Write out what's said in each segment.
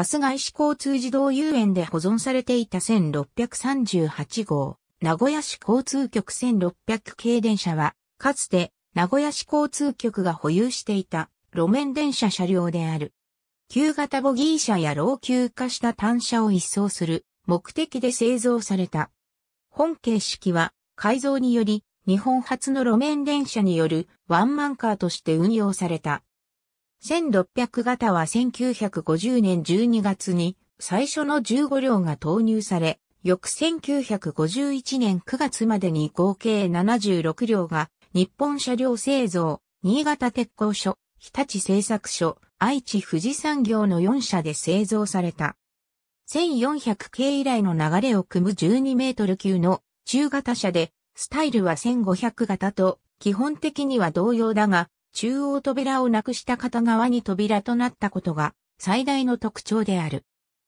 春日井市交通児童遊園で保存されていた1638号、名古屋市交通局1600系電車は、かつて名古屋市交通局が保有していた路面電車車両である。旧型ボギー車や老朽化した単車を一掃する目的で製造された。本形式は改造により日本初の路面電車によるワンマンカーとして運用された。1600型は1950年12月に最初の15両が投入され、翌1951年9月までに合計76両が日本車両製造、新潟鉄工所、日立製作所、愛知富士産業の4社で製造された。1400系以来の流れを組む12メートル級の中型車で、スタイルは1500型と基本的には同様だが、中央扉をなくした片側に扉となったことが最大の特徴である。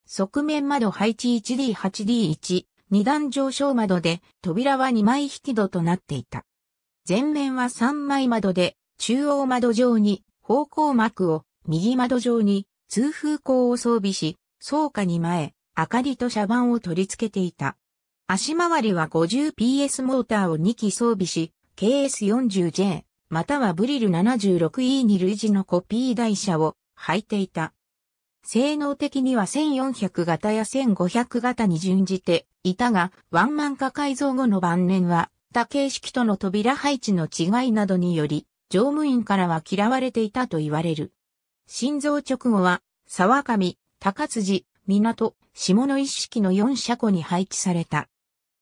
側面窓配置 1D8D1、二段上昇窓で扉は2枚引き戸となっていた。前面は3枚窓で中央窓上に方向幕を右窓上に通風口を装備し、倉下に前、明かりと車板を取り付けていた。足回りは 50PS モーターを2機装備し、KS40J、またはブリル 76E に類似のコピー台車を履いていた。性能的には1400型や1500型に準じていたが、ワンマン化改造後の晩年は、他形式との扉配置の違いなどにより、乗務員からは嫌われていたと言われる。心臓直後は、沢上、高辻、港、下の一式の4車庫に配置された。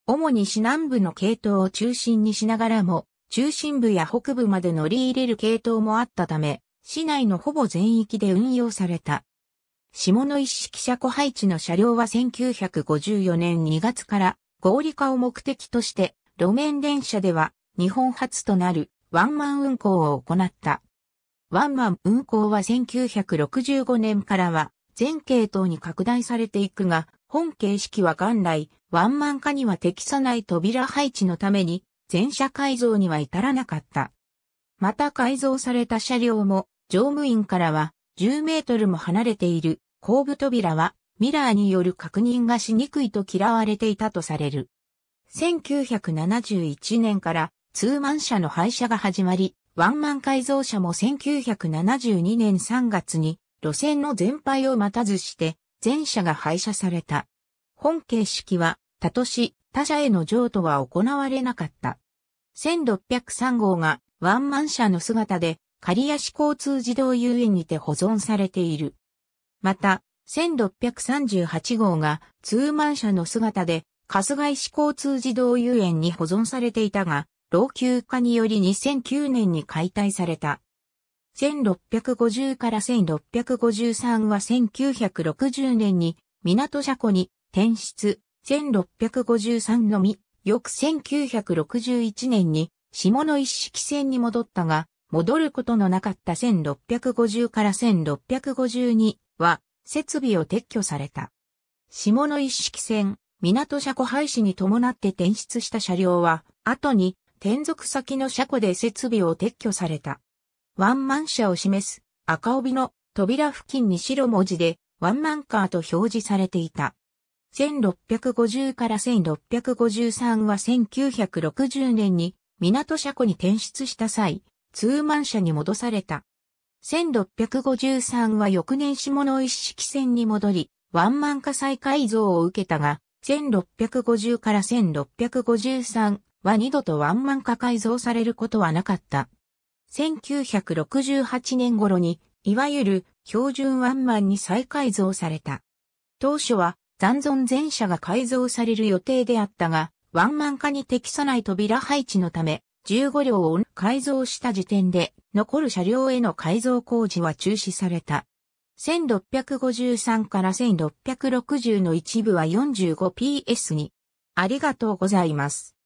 主に市南部の系統を中心にしながらも、中心部や北部まで乗り入れる系統もあったため、市内のほぼ全域で運用された。下野一式車庫配置の車両は1954年2月から合理化を目的として路面電車では日本初となるワンマン運行を行った。ワンマン運行は1965年からは全系統に拡大されていくが、本形式は元来ワンマン化には適さない扉配置のために全車改造には至らなかった。また改造された車両も、乗務員からは10メートルも離れている後部扉はミラーによる確認がしにくいと嫌われていたとされる。1971年からツーマン車の廃車が始まり、ワンマン改造車も1972年3月に路線の全廃を待たずして全車が廃車された。本形式は他都市、他社への譲渡は行われなかった。1603号がワンマン車の姿で、刈谷市交通自動遊園にて保存されている。また、1638号がツーマン車の姿で、春日井市交通自動遊園に保存されていたが、老朽化により2009年に解体された。1650から1653は1960年に港車庫に転出、1653のみ、翌1961年に下の一式線に戻ったが、戻ることのなかった1650から1652は設備を撤去された。下の一式線、港車庫廃止に伴って転出した車両は、後に転属先の車庫で設備を撤去された。ワンマン車を示す赤帯の扉付近に白文字でワンマンカーと表示されていた。1650から1653は1960年に港車庫に転出した際、通満車に戻された。1653は翌年下の一式線に戻り、ワンマン火災改造を受けたが、1650から1653は二度とワンマン化改造されることはなかった。1968年頃に、いわゆる標準ワンマンに再改造された。当初は残存全車が改造される予定であったが、ワンマン化に適さない扉配置のため、15両を改造した時点で、残る車両への改造工事は中止された。1653から1660の一部は 45PS に。ありがとうございます。